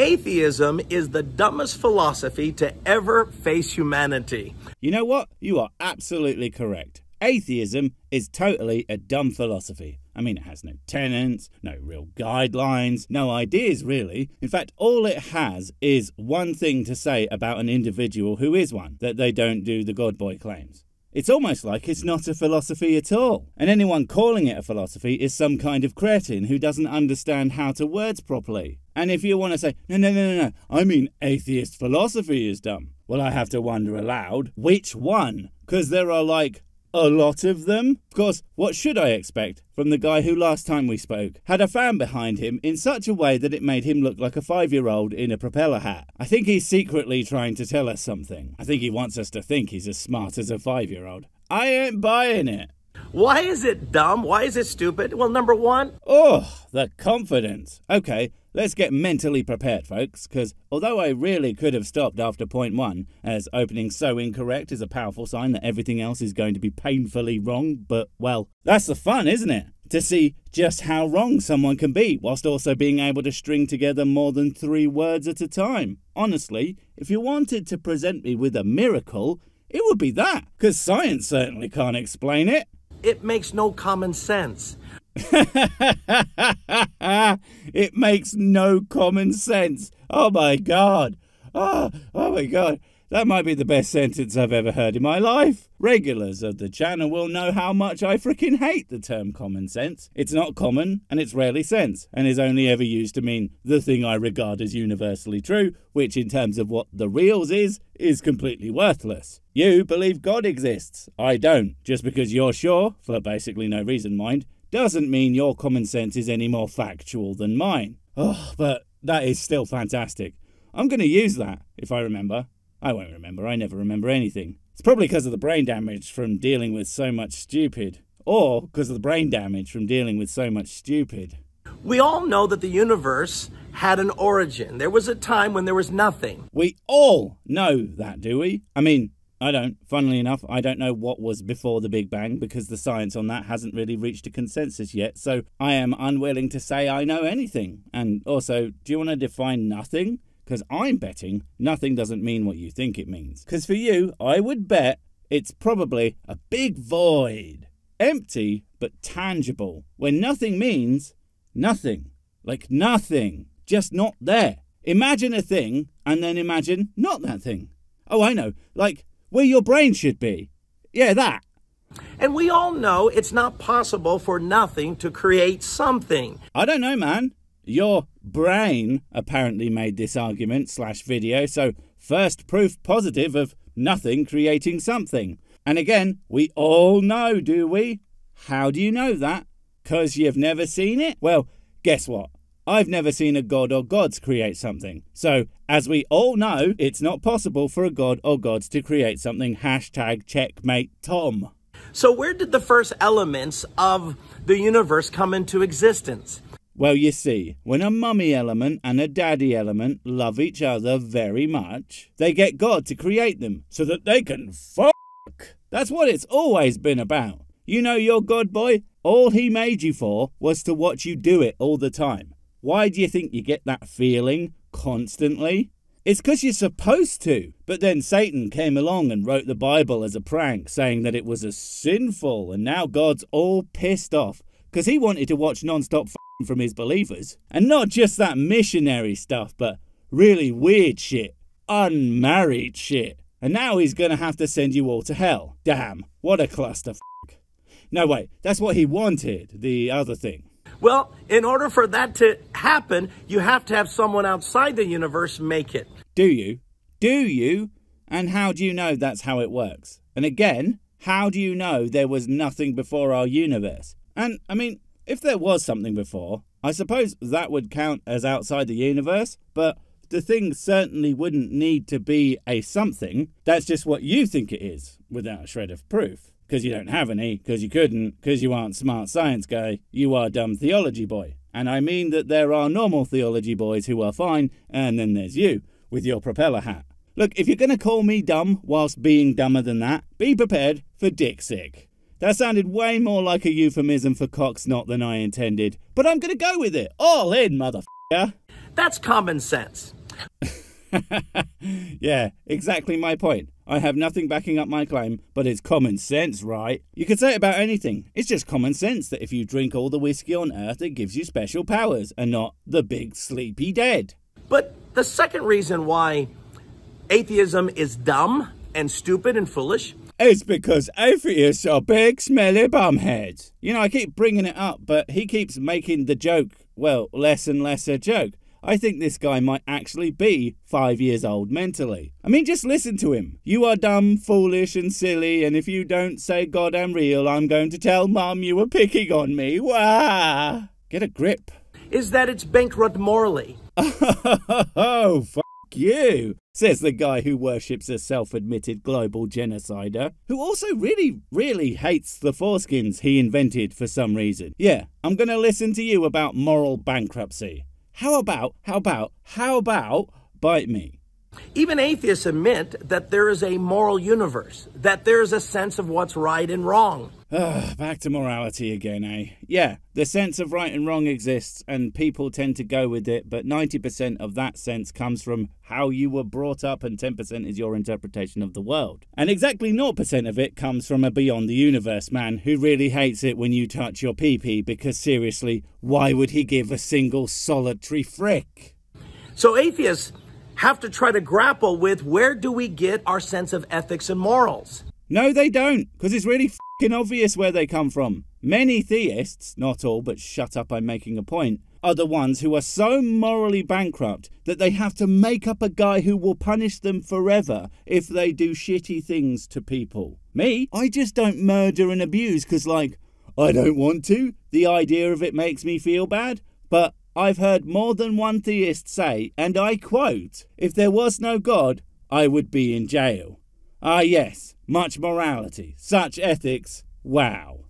Atheism is the dumbest philosophy to ever face humanity. You know what? You are absolutely correct. Atheism is totally a dumb philosophy. I mean, it has no tenets, no real guidelines, no ideas really. In fact, all it has is one thing to say about an individual who is one that they don't do the God boy claims. It's almost like it's not a philosophy at all. And anyone calling it a philosophy is some kind of cretin who doesn't understand how to words properly. And if you want to say, no, no, no, no, no, I mean atheist philosophy is dumb, well, I have to wonder aloud, which one? Because there are like a lot of them. Of course, what should I expect from the guy who last time we spoke had a fan behind him in such a way that it made him look like a five year old in a propeller hat? I think he's secretly trying to tell us something. I think he wants us to think he's as smart as a five year old. I ain't buying it. Why is it dumb? Why is it stupid? Well, number one. Oh, the confidence. Okay, let's get mentally prepared, folks, because although I really could have stopped after point one, as opening so incorrect is a powerful sign that everything else is going to be painfully wrong, but well, that's the fun, isn't it? To see just how wrong someone can be, whilst also being able to string together more than three words at a time. Honestly, if you wanted to present me with a miracle, it would be that, because science certainly can't explain it. It makes no common sense. it makes no common sense. Oh my God. Oh, oh my God. That might be the best sentence I've ever heard in my life. Regulars of the channel will know how much I freaking hate the term common sense. It's not common, and it's rarely sense, and is only ever used to mean the thing I regard as universally true, which in terms of what the reals is, is completely worthless. You believe God exists. I don't. Just because you're sure, for basically no reason, mind, doesn't mean your common sense is any more factual than mine. Oh, but that is still fantastic. I'm going to use that, if I remember. I won't remember, I never remember anything. It's probably because of the brain damage from dealing with so much stupid, or because of the brain damage from dealing with so much stupid. We all know that the universe had an origin. There was a time when there was nothing. We all know that, do we? I mean, I don't. Funnily enough, I don't know what was before the Big Bang because the science on that hasn't really reached a consensus yet, so I am unwilling to say I know anything. And also, do you want to define nothing? Because I'm betting nothing doesn't mean what you think it means. Because for you, I would bet it's probably a big void. Empty, but tangible. Where nothing means nothing. Like nothing. Just not there. Imagine a thing and then imagine not that thing. Oh, I know. Like where your brain should be. Yeah, that. And we all know it's not possible for nothing to create something. I don't know, man. Your brain apparently made this argument slash video, so first proof positive of nothing creating something. And again, we all know, do we? How do you know that? Because you've never seen it? Well, guess what? I've never seen a god or gods create something. So, as we all know, it's not possible for a god or gods to create something. Hashtag checkmate Tom. So, where did the first elements of the universe come into existence? Well, you see, when a mummy element and a daddy element love each other very much, they get God to create them so that they can fuck. That's what it's always been about. You know your God boy? All he made you for was to watch you do it all the time. Why do you think you get that feeling constantly? It's because you're supposed to. But then Satan came along and wrote the Bible as a prank, saying that it was a sinful, and now God's all pissed off because he wanted to watch non stop from his believers. And not just that missionary stuff, but really weird shit, unmarried shit. And now he's going to have to send you all to hell. Damn, what a clusterfuck! No, wait, that's what he wanted, the other thing. Well, in order for that to happen, you have to have someone outside the universe make it. Do you? Do you? And how do you know that's how it works? And again, how do you know there was nothing before our universe? And, I mean, if there was something before, I suppose that would count as outside the universe, but the thing certainly wouldn't need to be a something. That's just what you think it is, without a shred of proof. Because you don't have any, because you couldn't, because you aren't smart science guy, you are dumb theology boy. And I mean that there are normal theology boys who are fine, and then there's you, with your propeller hat. Look, if you're going to call me dumb whilst being dumber than that, be prepared for dick sick. That sounded way more like a euphemism for cock's knot than I intended, but I'm gonna go with it. All in, motherfucker. That's common sense. yeah, exactly my point. I have nothing backing up my claim, but it's common sense, right? You could say it about anything. It's just common sense that if you drink all the whiskey on Earth, it gives you special powers and not the big sleepy dead. But the second reason why atheism is dumb and stupid and foolish is because atheists are big, smelly bumheads. You know, I keep bringing it up, but he keeps making the joke, well, less and less a joke. I think this guy might actually be five years old mentally. I mean, just listen to him. You are dumb, foolish, and silly, and if you don't say God i am real, I'm going to tell Mum you were picking on me. Wah! Get a grip. Is that it's bankrupt morally. oh, fuck you says the guy who worships a self admitted global genocider, who also really, really hates the foreskins he invented for some reason. Yeah, I'm gonna listen to you about moral bankruptcy. How about, how about, how about, bite me? Even atheists admit that there is a moral universe, that there is a sense of what's right and wrong. Ugh, ah, back to morality again, eh? Yeah, the sense of right and wrong exists, and people tend to go with it, but 90% of that sense comes from how you were brought up, and 10% is your interpretation of the world. And exactly 0% of it comes from a Beyond the Universe man who really hates it when you touch your pee pee, because seriously, why would he give a single solitary frick? So atheists have to try to grapple with where do we get our sense of ethics and morals? No, they don't, because it's really fucking obvious where they come from. Many theists, not all, but shut up, I'm making a point, are the ones who are so morally bankrupt that they have to make up a guy who will punish them forever if they do shitty things to people. Me, I just don't murder and abuse because, like, I don't want to. The idea of it makes me feel bad, but I've heard more than one theist say, and I quote, If there was no God, I would be in jail. Ah, yes, much morality, such ethics, wow.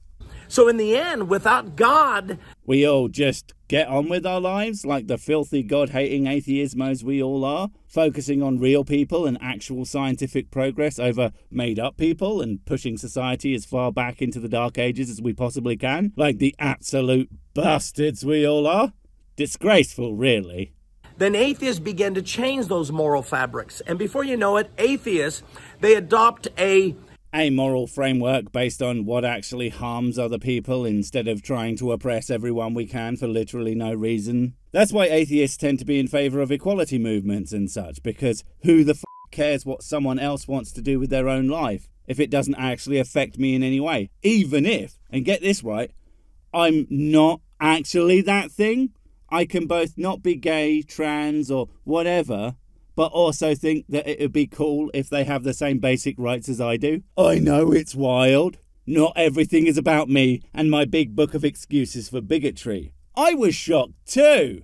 So, in the end, without God, we all just get on with our lives like the filthy God hating atheismos we all are, focusing on real people and actual scientific progress over made up people and pushing society as far back into the dark ages as we possibly can, like the absolute bastards we all are. Disgraceful, really. Then atheists begin to change those moral fabrics. And before you know it, atheists, they adopt a a moral framework based on what actually harms other people instead of trying to oppress everyone we can for literally no reason. That's why atheists tend to be in favour of equality movements and such, because who the f cares what someone else wants to do with their own life if it doesn't actually affect me in any way? Even if, and get this right, I'm not actually that thing. I can both not be gay, trans, or whatever, but also think that it would be cool if they have the same basic rights as I do. I know it's wild. Not everything is about me and my big book of excuses for bigotry. I was shocked too.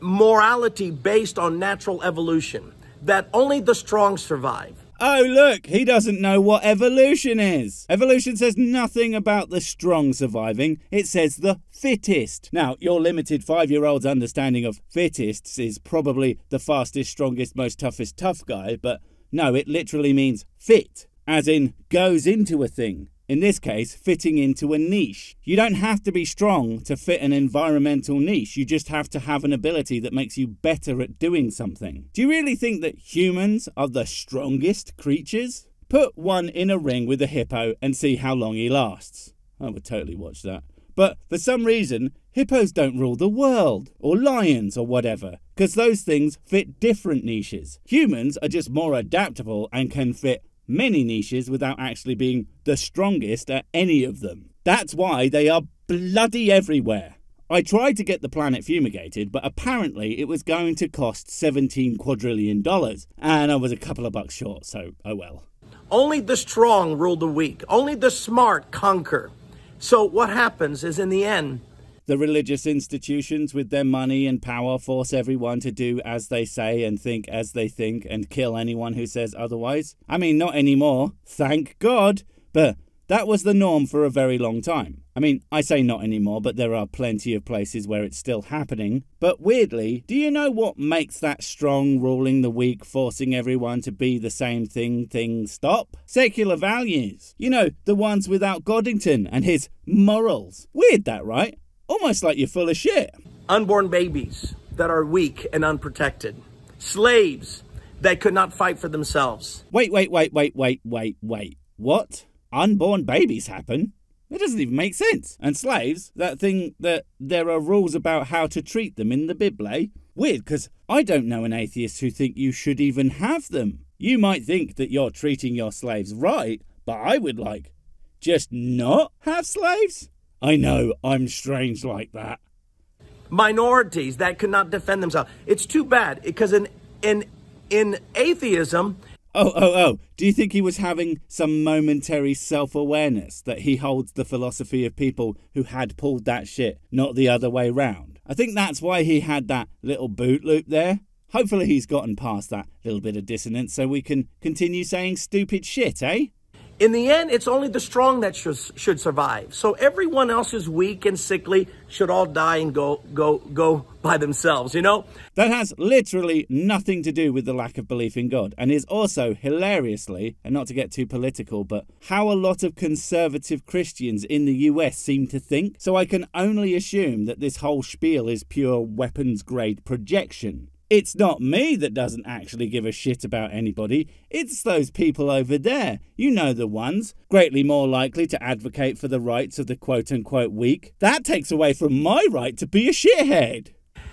Morality based on natural evolution, that only the strong survive oh, look, he doesn't know what evolution is. Evolution says nothing about the strong surviving, it says the fittest. Now, your limited five year old's understanding of fittests is probably the fastest, strongest, most toughest tough guy, but no, it literally means fit, as in goes into a thing, in this case, fitting into a niche. You don't have to be strong to fit an environmental niche, you just have to have an ability that makes you better at doing something. Do you really think that humans are the strongest creatures? Put one in a ring with a hippo and see how long he lasts. I would totally watch that. But for some reason, hippos don't rule the world, or lions, or whatever, because those things fit different niches. Humans are just more adaptable and can fit many niches without actually being the strongest at any of them. That's why they are bloody everywhere. I tried to get the planet fumigated, but apparently it was going to cost 17 quadrillion dollars, and I was a couple of bucks short, so oh well. Only the strong rule the weak, only the smart conquer. So what happens is in the end, the religious institutions with their money and power force everyone to do as they say and think as they think and kill anyone who says otherwise. I mean, not anymore, thank God, but that was the norm for a very long time. I mean, I say not anymore, but there are plenty of places where it's still happening. But weirdly, do you know what makes that strong ruling the weak, forcing everyone to be the same thing thing stop? Secular values. You know, the ones without Goddington and his morals. Weird that, right? almost like you're full of shit. Unborn babies that are weak and unprotected. Slaves that could not fight for themselves. Wait, wait, wait, wait, wait, wait, wait. What? Unborn babies happen? That doesn't even make sense. And slaves, that thing that there are rules about how to treat them in the Bible. Eh? Weird, because I don't know an atheist who think you should even have them. You might think that you're treating your slaves right, but I would like just not have slaves? I know, I'm strange like that. Minorities that could not defend themselves. It's too bad because in, in, in atheism, Oh, oh, oh. Do you think he was having some momentary self awareness that he holds the philosophy of people who had pulled that shit, not the other way round? I think that's why he had that little boot loop there. Hopefully, he's gotten past that little bit of dissonance so we can continue saying stupid shit, eh? In the end, it's only the strong that should, should survive. So everyone else is weak and sickly should all die and go, go, go by themselves, you know? That has literally nothing to do with the lack of belief in God and is also hilariously, and not to get too political, but how a lot of conservative Christians in the US seem to think. So I can only assume that this whole spiel is pure weapons grade projection. It's not me that doesn't actually give a shit about anybody, it's those people over there, you know the ones, greatly more likely to advocate for the rights of the quote unquote weak. That takes away from my right to be a shithead.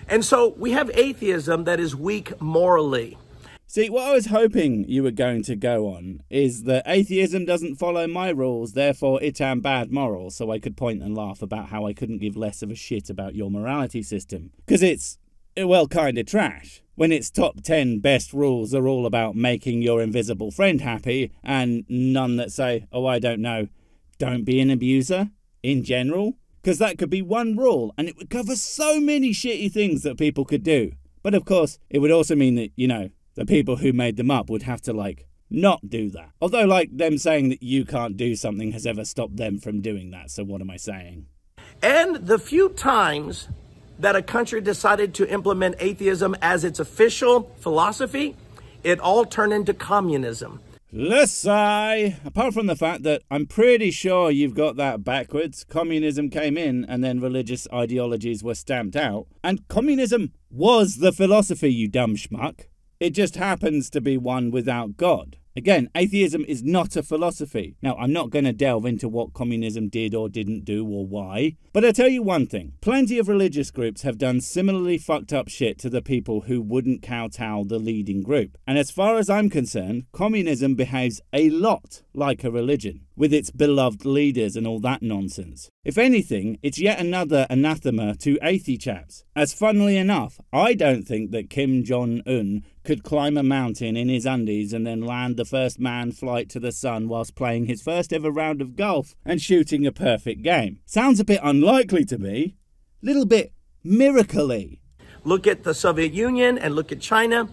And so we have atheism that is weak morally. See, what I was hoping you were going to go on is that atheism doesn't follow my rules, therefore it am bad moral, so I could point and laugh about how I couldn't give less of a shit about your morality system. Because it's Eh, well, kinda trash, when its top 10 best rules are all about making your invisible friend happy, and none that say, oh, I don't know, don't be an abuser in general? Because that could be one rule, and it would cover so many shitty things that people could do. But of course, it would also mean that, you know, the people who made them up would have to, like, not do that. Although, like, them saying that you can't do something has ever stopped them from doing that, so what am I saying? And the few times that a country decided to implement atheism as its official philosophy, it all turned into communism. Let's say, apart from the fact that I'm pretty sure you've got that backwards, communism came in and then religious ideologies were stamped out. And communism was the philosophy, you dumb schmuck. It just happens to be one without God. Again, atheism is not a philosophy. Now, I'm not going to delve into what communism did or didn't do or why, but I tell you one thing plenty of religious groups have done similarly fucked up shit to the people who wouldn't kowtow the leading group. And as far as I'm concerned, communism behaves a lot like a religion with its beloved leaders and all that nonsense. If anything, it's yet another anathema to athey chaps, as funnily enough, I don't think that Kim Jong un could climb a mountain in his undies and then land the first manned flight to the sun whilst playing his first ever round of golf and shooting a perfect game. Sounds a bit unlikely to me, little bit miracly. Look at the Soviet Union and look at China.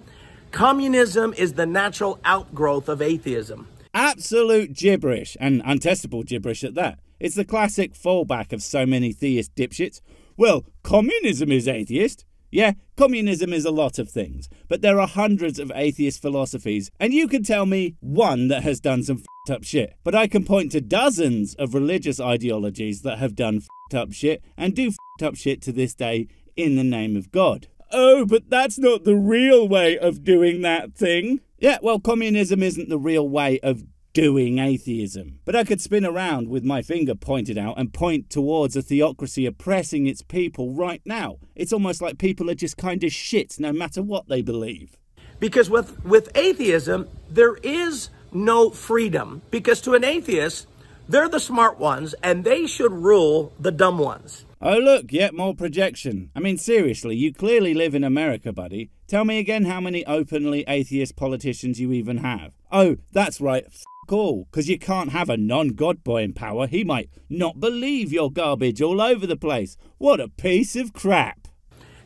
Communism is the natural outgrowth of atheism. Absolute gibberish, and untestable gibberish at that. It's the classic fallback of so many theist dipshits. Well, communism is atheist. Yeah, communism is a lot of things, but there are hundreds of atheist philosophies, and you can tell me one that has done some up shit. But I can point to dozens of religious ideologies that have done up shit and do up shit to this day in the name of God. Oh, but that's not the real way of doing that thing. Yeah, well, communism isn't the real way of doing atheism. But I could spin around with my finger pointed out and point towards a theocracy oppressing its people right now. It's almost like people are just kind of shit no matter what they believe. Because with, with atheism, there is no freedom. Because to an atheist, they're the smart ones and they should rule the dumb ones. Oh, look, yet more projection. I mean, seriously, you clearly live in America, buddy. Tell me again how many openly atheist politicians you even have. Oh, that's right, f all, because you can't have a non god boy in power. He might not believe your garbage all over the place. What a piece of crap.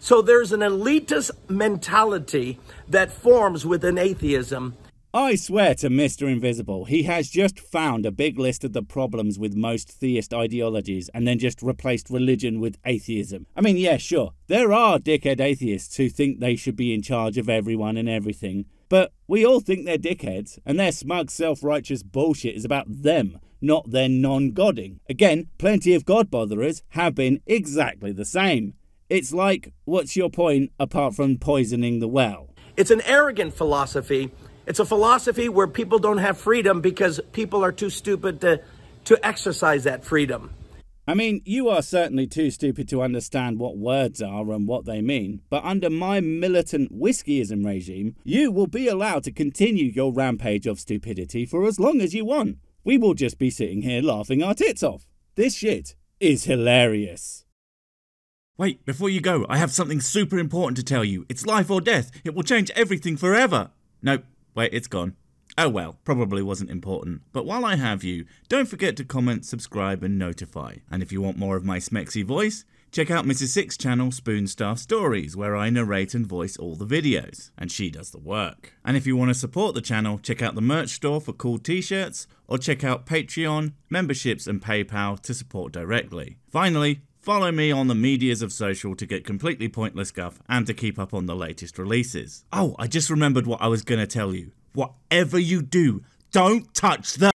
So there's an elitist mentality that forms within atheism I swear to Mr. Invisible, he has just found a big list of the problems with most theist ideologies and then just replaced religion with atheism. I mean, yeah, sure, there are dickhead atheists who think they should be in charge of everyone and everything, but we all think they're dickheads, and their smug, self righteous bullshit is about them, not their non godding. Again, plenty of god botherers have been exactly the same. It's like, what's your point apart from poisoning the well? It's an arrogant philosophy it's a philosophy where people don't have freedom because people are too stupid to, to exercise that freedom. I mean, you are certainly too stupid to understand what words are and what they mean, but under my militant whiskeyism regime, you will be allowed to continue your rampage of stupidity for as long as you want. We will just be sitting here laughing our tits off. This shit is hilarious. Wait, before you go, I have something super important to tell you. It's life or death. It will change everything forever. Nope, Wait, it's gone. Oh well, probably wasn't important. But while I have you, don't forget to comment, subscribe and notify. And if you want more of my smexy voice, check out Mrs. Six channel Spoon Staff Stories where I narrate and voice all the videos, and she does the work. And if you want to support the channel, check out the merch store for cool t-shirts, or check out Patreon, memberships and PayPal to support directly. Finally, Follow me on the medias of social to get completely pointless guff and to keep up on the latest releases. Oh, I just remembered what I was gonna tell you. Whatever you do, don't touch them.